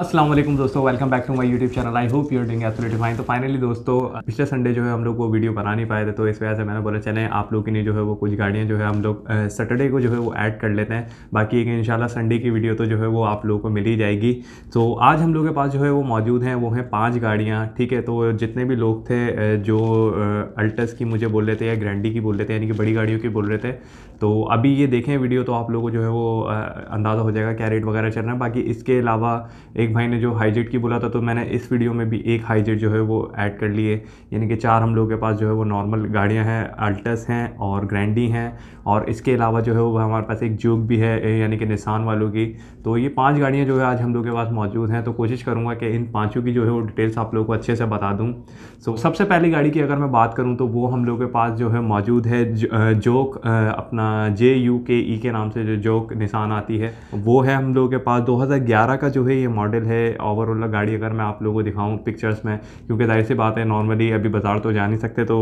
असलम दोस्तों welcome back to my YouTube channel I hope you're doing एथलेटिव fine तो finally दोस्तों पिछले संडे जो है हम लोग वो वीडियो बना नहीं पाए थे तो इस वजह से मैंने बोला चले आप लोग के लिए जो है वो कुछ गाड़ियाँ जो है हम लोग सैटरडे को जो है वो ऐड कर लेते हैं बाकी एक इनशाला संडे की वीडियो तो जो है वो आप लोगों को मिल ही जाएगी तो आज हम लोग के पास जो है वो मौजूद हैं वो हैं पाँच गाड़ियाँ ठीक है तो जितने भी लोग थे जो अल्टस की मुझे बोल रहे थे या ग्रैंडी की बोल रहे थे यानी कि बड़ी गाड़ियों की बोल रहे थे तो अभी ये देखें वीडियो तो आप लोगों को जो है वो अंदाज़ा हो जाएगा क्या रेट वगैरह चल रहा है बाकी इसके अलावा एक भाई ने जो हाईजेट की बोला था तो मैंने इस वीडियो में भी एक हाईजेट जो है वो ऐड कर लिए यानी कि चार हम लोगों के पास जो है वो नॉर्मल गाड़ियाँ हैं अल्टस हैं और ग्रैंडी हैं और इसके अलावा जो है वो हमारे पास एक जूक भी है यानी कि निशान वालों की तो ये पाँच गाड़ियाँ जो है आज हम लोग के पास मौजूद हैं तो कोशिश करूँगा कि इन पाँचों की जो है वो डिटेल्स आप लोग को अच्छे से बता दूँ सो सबसे पहली गाड़ी की अगर मैं बात करूँ तो वो हम लोग के पास जो है मौजूद है जोक अपना जे यू के ई के नाम से जो जोक निशान आती है वो है हम लोग के पास 2011 का जो है ये मॉडल मॉडल है ओवरऑल गाड़ी अगर मैं आप लोगों को दिखाऊँ पिक्चर्स में क्योंकि जाहिर सी बात है नॉर्मली अभी बाज़ार तो जा नहीं सकते तो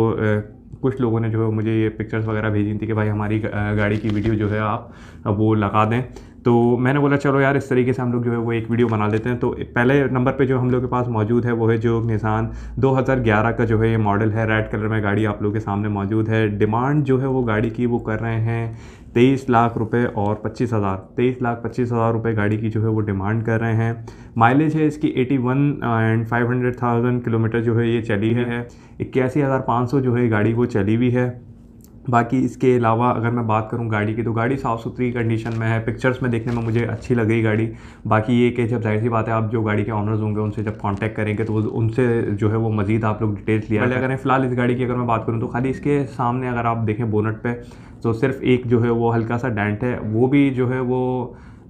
कुछ लोगों ने जो है मुझे ये पिक्चर्स वगैरह भेजी थी कि भाई हमारी गाड़ी की वीडियो जो है आप वो लगा दें तो मैंने बोला चलो यार इस तरीके से हम लोग जो है वो एक वीडियो बना लेते हैं तो पहले नंबर पे जो हम लोग के पास मौजूद है वो है जो निशान 2011 का जो है ये मॉडल है रेड कलर में गाड़ी आप लोग के सामने मौजूद है डिमांड जो है वो गाड़ी की वो कर रहे हैं तेईस लाख रुपए और पच्चीस हज़ार तेईस लाख पच्चीस हज़ार रुपये गाड़ी की जो है वो डिमांड कर रहे हैं माइलेज है इसकी eighty one and five hundred thousand kilometre जो है ये चली है इक्यासी हज़ार पाँच सौ जो है गाड़ी वो चली हुई है बाकी इसके अलावा अगर मैं बात करूं गाड़ी की तो गाड़ी साफ़ सुथरी कंडीशन में है पिक्चर्स में देखने में मुझे अच्छी लग रही गाड़ी बाकी ये कि जब जाहिर सी बात है आप जो गाड़ी के ऑनर्स होंगे उनसे जब कांटेक्ट करेंगे तो उनसे जो है वो मजीद आप लोग डिटेल्स लिया पहले अगर फ़िलहाल इस गाड़ी की अगर मैं बात करूँ तो खाली इसके सामने अगर आप देखें बोनट पर तो सिर्फ एक जो है वो हल्का सा डेंट है वो भी जो है वो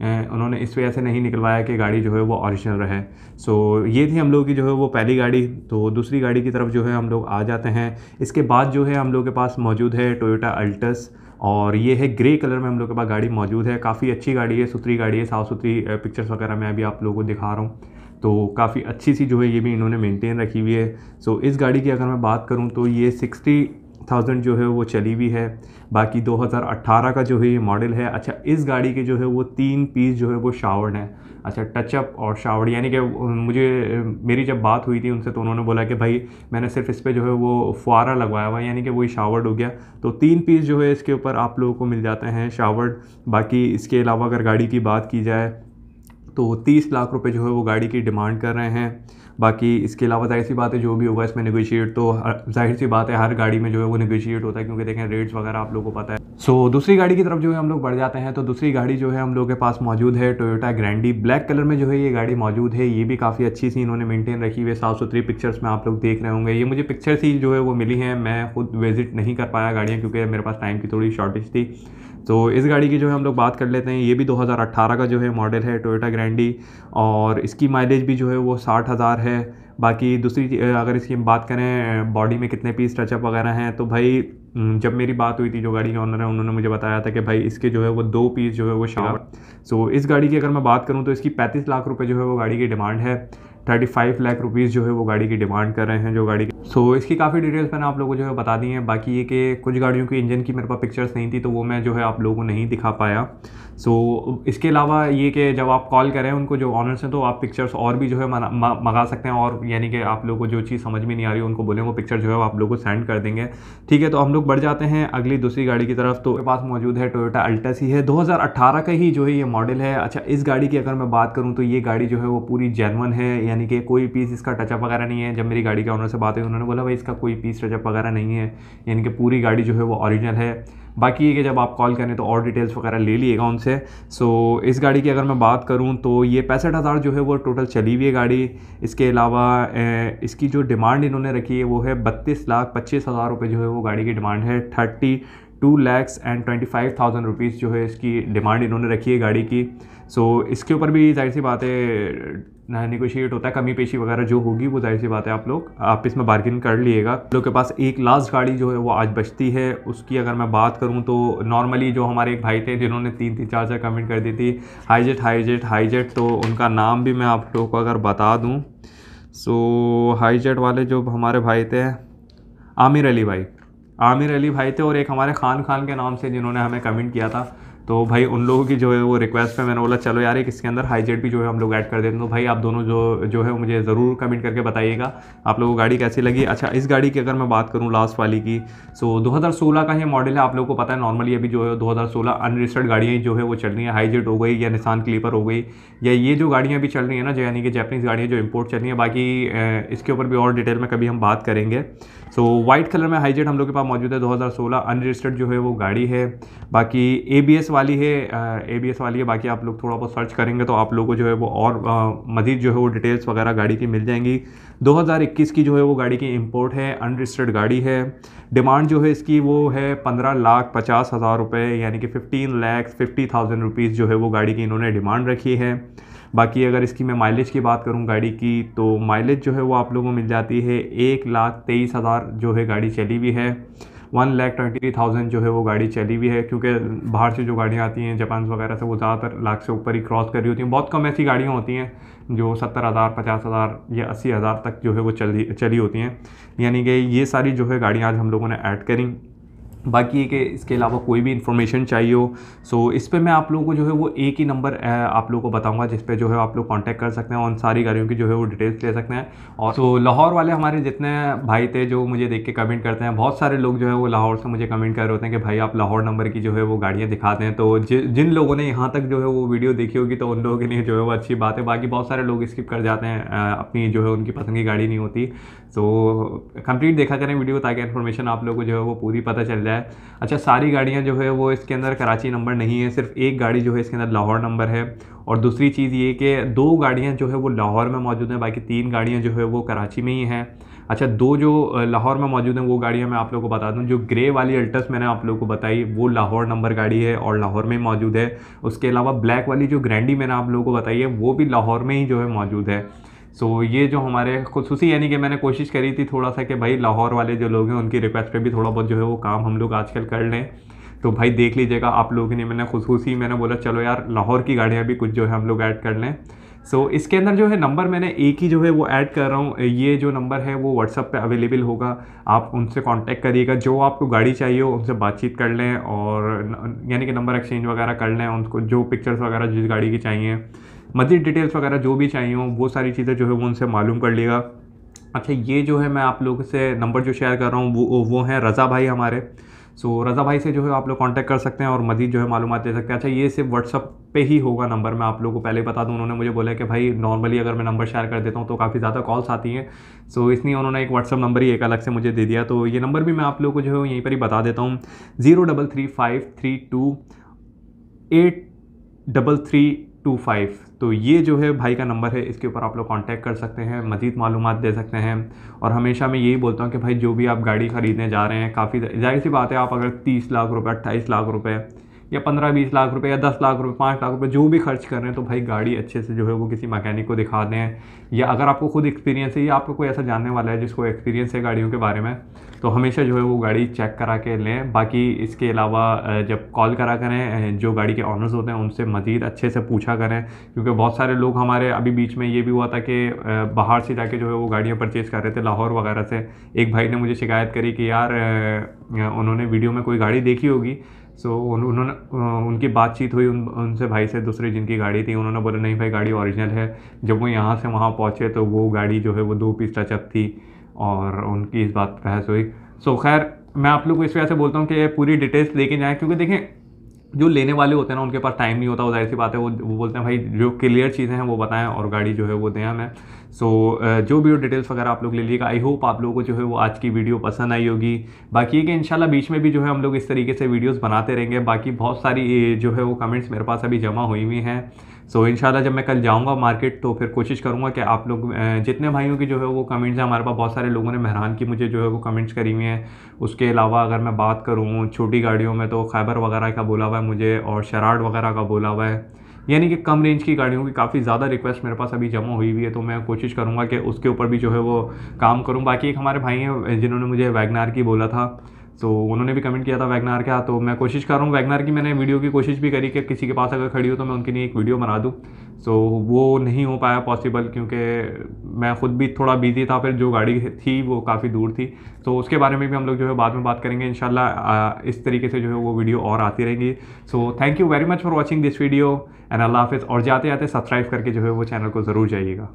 उन्होंने इस वजह से नहीं निकलवाया कि गाड़ी जो है वो ऑरिजिनल रहे सो ये थी हम लोग की जो है वो पहली गाड़ी तो दूसरी गाड़ी की तरफ जो है हम लोग आ जाते हैं इसके बाद जो है हम लोग के पास मौजूद है टोयोटा अल्टस और ये है ग्रे कलर में हम लोग के पास गाड़ी मौजूद है काफ़ी अच्छी गाड़ी है सुथरी गाड़ी है साफ़ सुथरी पिक्चर्स वगैरह मैं अभी आप लोगों को दिखा रहा हूँ तो काफ़ी अच्छी सी जो है ये भी इन्होंने मेंटेन रखी हुई है सो so, इस गाड़ी की अगर मैं बात करूँ तो ये सिक्सटी थाउजेंड जो है वो चली हुई है बाकी 2018 का जो है ये मॉडल है अच्छा इस गाड़ी के जो है वो तीन पीस जो है वो शावर्ड हैं अच्छा टचअप और शावर्ड यानी कि मुझे मेरी जब बात हुई थी उनसे तो उन्होंने बोला कि भाई मैंने सिर्फ इस पर जो है वो फुआरा लगवाया हुआ यानी कि वही शावर्ड हो गया तो तीन पीस जो है इसके ऊपर आप लोगों को मिल जाते हैं शावर्ड बाकी इसके अलावा अगर गाड़ी की बात की जाए तो तीस लाख रुपये जो है वो गाड़ी की डिमांड कर रहे हैं बाकी इसके अलावा जाहिर सी बात है जो भी होगा इसमें नेगोशिएट तो जाहिर सी बात है हर गाड़ी में जो है वो नेगोशिएट होता है क्योंकि देखें रेट्स वगैरह आप लोगों को पता है सो so, दूसरी गाड़ी की तरफ जो है हम लोग बढ़ जाते हैं तो दूसरी गाड़ी जो है हम लोग के पास मौजूद है टोयोटा ग्रैंडी ब्लैक कलर में जो है ये गाड़ी मौजूद है ये भी काफ़ी अच्छी सी इन्होंने मेंटेन रखी हुई है साफ सुथरी पिक्चर्स में आप लोग देख रहे होंगे ये मुझे पिक्चर्स ही जो है वो मिली हैं मैं खुद विजिट नहीं कर पाया गाड़ियाँ क्योंकि मेरे पास टाइम की थोड़ी शॉर्टेज थी तो इस गाड़ी की जो है हम लोग बात कर लेते हैं ये भी 2018 का जो है मॉडल है टोयोटा ग्रैंडी और इसकी माइलेज भी जो है वो साठ हज़ार है बाकी दूसरी अगर इसकी हम बात करें बॉडी में कितने पीस टचअप वगैरह हैं तो भाई हम्म, जब मेरी बात हुई थी जो गाड़ी के ऑनर है उन्होंने मुझे बताया था कि भाई इसके जो है वो दो पीस जो है वो शावर सो so, इस गाड़ी की अगर मैं बात करूँ तो इसकी पैंतीस लाख रुपये जो है वो गाड़ी की डिमांड है थर्टी फाइव लाख रुपीज़ जो है वो गाड़ी की डिमांड कर रहे हैं जो गाड़ी की सो so, इसकी काफ़ी डिटेल्स मैंने आप लोगों को जो है बता दी हैं बाकी ये कि कुछ गाड़ियों की इंजन की मेरे पास पिक्चर्स नहीं थी तो वो मैं जो है आप लोगों को नहीं दिखा पाया सो so, इसके अलावा ये कि जब आप कॉल करें उनको जो ऑनर्स हैं तो आप पिक्चर्स और भी जो है मंगा सकते हैं और यानी कि आप लोगों को जो चीज़ समझ में नहीं आ रही उनको बोलें वो पिक्चर जो है आप लोग को सेंड कर देंगे ठीक है तो हम लोग बढ़ जाते हैं अगली दूसरी गाड़ी की तरफ तो मेरे पास मौजूद है टोयोटा अल्टस ही है दो का ही जो है ये मॉडल है अच्छा इस गाड़ी की अगर मैं बात करूँ तो ये गाड़ी जो है वो पूरी जैनवन है यानी कि कोई पीस इसका टचअप वगैरह नहीं है जब मेरी गाड़ी के ऑनर से बात हुई उन्होंने बोला भाई इसका कोई पीस टचअप वगैरह नहीं है यानी कि पूरी गाड़ी जो है वो ऑरिजिनल है बाकी ये कि जब आप कॉल करें तो और डिटेल्स वगैरह ले लिएगा उनसे सो इस गाड़ी की अगर मैं बात करूँ तो ये पैंसठ हज़ार जो है वो टोटल चली हुई है गाड़ी इसके अलावा इसकी जो डिमांड इन्होंने रखी है वो है बत्तीस लाख पच्चीस हज़ार रुपये जो है वो गाड़ी की डिमांड है thirty two lakhs and twenty five thousand rupees जो है इसकी डिमांड इन्होंने रखी है गाड़ी की सो so, इसके ऊपर भी जाहिर सी बात है निगोशिएट होता है कमी पेशी वगैरह जो होगी वो जाहिर सी बात है आप लोग आप इसमें बार्गिन कर लिएगा लोग के पास एक लास्ट गाड़ी जो है वो आज बचती है उसकी अगर मैं बात करूँ तो नॉर्मली जो हमारे एक भाई थे जिन्होंने तीन तीन चार चार कमेंट कर दी थी हाईजेट हाईजेट हाईजेट तो उनका नाम भी मैं आप लोगों को अगर बता दूँ सो हाईजेट वाले जो हमारे भाई थे आमिर अली भाई आमिर अली भाई थे और एक हमारे खान खान के नाम से जिन्होंने हमें कमेंट किया था तो भाई उन लोगों की जो है वो रिक्वेस्ट पे मैंने बोला चलो यार एक इसके अंदर हाई भी जो है हम लोग ऐड कर देते हैं तो भाई आप दोनों जो जो है मुझे ज़रूर कमेंट करके बताइएगा आप लोगों को गाड़ी कैसी लगी अच्छा इस गाड़ी की अगर मैं बात करूँ लास्ट वाली की सो दो का ये मॉडल है आप लोगों को पता है नॉर्मली अभी जो है दो हज़ार सोलह गाड़ियाँ जो है वो चल रही हैं हाई हो गई या निशान क्लीपर हो गई या ये जो गाड़ियाँ भी चल रही हैं ना जो यानी कि जैपनीज़ गाड़ियाँ जो इम्पोर्ट चल रही हैं बाकी इसके ऊपर भी और डिटेल में कभी हम बात करेंगे सो वाइट कलर में हाई हम लोग के पास मौजूद है दो हज़ार जो है वो गाड़ी है बाकी ए वाली है ए बी एस वाली है बाकी आप लोग थोड़ा बहुत सर्च करेंगे तो आप लोग को जो है वो और मज़ीद जो है वो डिटेल्स वगैरह गाड़ी की मिल जाएंगी 2021 की जो है वो गाड़ी की इंपोर्ट है अनरजिस्टर्ड गाड़ी है डिमांड जो है इसकी वो है पंद्रह लाख पचास हज़ार रुपये यानी कि fifteen lakhs fifty thousand rupees जो है वो गाड़ी की इन्होंने डिमांड रखी है बाकी अगर इसकी मैं माइलेज की बात करूँ गाड़ी की तो माइलेज जो है वो आप लोगों को मिल जाती है एक लाख तेईस हज़ार जो है गाड़ी चली हुई है one lakh twenty three thousand जो है वो गाड़ी चली हुई है क्योंकि बाहर से जो गाड़ियाँ आती हैं जापान वगैरह से वो ज़्यादातर लाख से ऊपर ही क्रॉस कर रही होती हैं बहुत कम ऐसी गाड़ियाँ होती हैं जो सत्तर हज़ार पचास हज़ार या अस्सी हज़ार तक जो है वो चली चली होती हैं यानी कि ये सारी जो है गाड़ियाँ आज हम लोगों ने ऐड करी बाकी ये कि इसके अलावा कोई भी इन्फॉर्मेशन चाहिए हो सो इस पर मैं आप लोगों को जो है वो एक ही नंबर आप लोगों को बताऊंगा जिस पे जो है आप लोग कांटेक्ट कर सकते हैं और उन सारी गाड़ियों की जो है वो डिटेल्स ले सकते हैं और so, लाहौर वाले हमारे जितने भाई थे जो मुझे देख के कमेंट करते हैं बहुत सारे लोग जो है वो लाहौर से मुझे कमेंट कर रहे होते हैं कि भाई आप लाहौर नंबर की जो है वो गाड़ियाँ दिखाते हैं तो जिन लोगों ने यहाँ तक जो है वो वीडियो देखी होगी तो उन लोगों के लिए जो है वो अच्छी बात है बाकी बहुत सारे लोग स्किप कर जाते हैं अपनी जो है उनकी पसंद की गाड़ी नहीं होती तो कंप्लीट देखा करें वीडियो ताकि इन्फॉर्मेशन आप लोग को जो है वो पूरी पता चल जाए है अच्छा सारी गाड़ियाँ जो है वो इसके अंदर कराची नंबर नहीं है सिर्फ एक गाड़ी जो है इसके अंदर लाहौर नंबर है और दूसरी चीज़ ये कि दो गाड़ियाँ जो है वो लाहौर में मौजूद हैं बाकी तीन गाड़ियाँ जो है वो कराची में ही हैं अच्छा दो जो लाहौर में मौजूद हैं वो गाड़ियाँ मैं आप लोगों को बता दूँ जो ग्रे वाली अल्टस मैंने आप लोगों को बताई वो लाहौर नंबर गाड़ी है और लाहौर में मौजूद है उसके अलावा ब्लैक वाली जो ग्रैंडी मैंने आप लोगों को बताई है वो भी लाहौर में ही जो है मौजूद है सो so, ये जो हमारे खसूसी यानी कि मैंने कोशिश करी थी थोड़ा सा कि भाई लाहौर वाले जो लोग हैं उनकी रिक्वेस्ट पे भी थोड़ा बहुत जो है वो काम हम लोग आजकल कर लें तो भाई देख लीजिएगा आप लोगों ने मैंने खसूसी मैंने बोला चलो यार लाहौर की गाड़ियाँ भी कुछ जो है हम लोग ऐड कर लें सो so, इसके अंदर जो है नंबर मैंने एक ही जो है वो ऐड कर रहा हूँ ये जो नंबर है वो व्हाट्सअप पे अवेलेबल होगा आप उनसे कांटेक्ट करिएगा जो आपको गाड़ी चाहिए हो उनसे बातचीत कर लें और यानी कि नंबर एक्सचेंज वगैरह कर लें उनको जो पिक्चर्स वगैरह जिस गाड़ी की चाहिए मज़ीद डिटेल्स वगैरह जो भी चाहिए हों वो सारी चीज़ें जो है वो उनसे मालूम कर लेगा अच्छा ये जो है मैं आप लोगों से नंबर जो शेयर कर रहा हूँ वो वो हैं रज़ा भाई हमारे सो रज़ा भाई से जो है आप लोग कांटेक्ट कर सकते हैं और मज़ीद जो है मालूम दे सकते हैं अच्छा ये सिर्फ व्हाट्सअप पे ही होगा नंबर मैं आप लोगों को पहले बता दूं उन्होंने मुझे बोला कि भाई नॉर्मली अगर मैं नंबर शेयर कर देता हूँ तो काफ़ी ज़्यादा कॉल्स आती हैं सो इसलिए उन्होंने एक व्हाट्सअप नंबर ही एक अलग से मुझे दे दिया तो ये नंबर भी मैं आप लोग को जो है यहीं पर ही बता देता हूँ zero double three five three two eight double three two five तो ये जो है भाई का नंबर है इसके ऊपर आप लोग कांटेक्ट कर सकते हैं मज़ीद मालूम दे सकते हैं और हमेशा मैं यही बोलता हूँ कि भाई जो भी आप गाड़ी ख़रीदने जा रहे हैं काफ़ी जाहिर सी बात है आप अगर तीस लाख रुपये अट्ठाईस लाख रुपये या पंद्रह बीस लाख रुपए या दस लाख रुपए पाँच लाख रुपए जो भी खर्च कर रहे हैं तो भाई गाड़ी अच्छे से जो है वो किसी मैकेनिक को दिखा दें या अगर आपको खुद एक्सपीरियंस है या आपको कोई ऐसा जानने वाला है जिसको एक्सपीरियंस है गाड़ियों के बारे में तो हमेशा जो है वो गाड़ी चेक करा के लें बाकी इसके अलावा जब कॉल करा करें जो गाड़ी के ऑनर्स होते हैं उनसे मज़ीद अच्छे से पूछा करें क्योंकि बहुत सारे लोग हमारे अभी बीच में ये भी हुआ था कि बाहर से जाके जो है वो गाड़ियाँ परचेज़ कर रहे थे लाहौर वगैरह से एक भाई ने मुझे शिकायत करी कि यार उन्होंने वीडियो में कोई गाड़ी देखी होगी सो so, उन, उन्होंने उनकी बातचीत हुई उन उनसे भाई से दूसरी जिनकी गाड़ी थी उन्होंने बोला नहीं भाई गाड़ी ओरिजिनल है जब वो यहाँ से वहाँ पहुँचे तो वो गाड़ी जो है वो दो पीस टचअप थी और उनकी इस बात पर बहस हुई सो so, खैर मैं आप लोग को इस वजह से बोलता हूँ कि पूरी डिटेल्स लेके जाएँ क्योंकि देखें जो लेने वाले होते हैं ना उनके पास टाइम नहीं होता वो जाहिर सी बात है वो वो बोलते हैं भाई जो क्लियर चीज़ें हैं वो बताएं और गाड़ी जो है वो दें हमें सो so, uh, जो भी वो डिटेल्स वगैरह आप लोग ले लीजिएगा आई होप आप लोगों को जो है वो आज की वीडियो पसंद आई होगी बाकी ये कि इंशाल्लाह बीच में भी जो है हम लोग इस तरीके से वीडियोस बनाते रहेंगे बाकी बहुत सारी जो है वो कमेंट्स मेरे पास अभी जमा हुई हुई हैं सो so, इंशाल्लाह जब मैं कल जाऊंगा मार्केट तो फिर कोशिश करूंगा कि आप लोग जितने भाइयों की जो है वो कमेंट्स हैं हमारे पास बहुत सारे लोगों ने मेहरान की मुझे जो है वो कमेंट्स करी हुई हैं उसके अलावा अगर मैं बात करूँ छोटी गाड़ियों में तो खैबर वगैरह का बोला हुआ है मुझे और शराड वगैरह का बोला हुआ है यानी कि कम रेंज की गाड़ियों की काफ़ी ज़्यादा रिक्वेस्ट मेरे पास अभी जमा हुई हुई है तो मैं कोशिश करूँगा कि उसके ऊपर भी जो है वो काम करूँ बाकी एक हमारे भाई हैं जिन्होंने मुझे वैगनार की बोला था तो उन्होंने भी कमेंट किया था वैगनार का तो मैं कोशिश कर रहा हूँ वैगनार की मैंने वीडियो की कोशिश भी करी कि किसी के पास अगर खड़ी हो तो मैं उनके लिए एक वीडियो बना दूँ सो वो नहीं हो पाया पॉसिबल क्योंकि मैं ख़ुद भी थोड़ा बिजी था फिर जो गाड़ी थी वो काफ़ी दूर थी तो उसके बारे में भी हम लोग जो है बाद में बात करेंगे इन इस तरीके से जो है वो वीडियो और आती रहेंगी so thank you very much for watching this video and अल्लाह हाफिज़ और जाते जाते सब्सक्राइब करके जो है वो चैनल को ज़रूर जाइएगा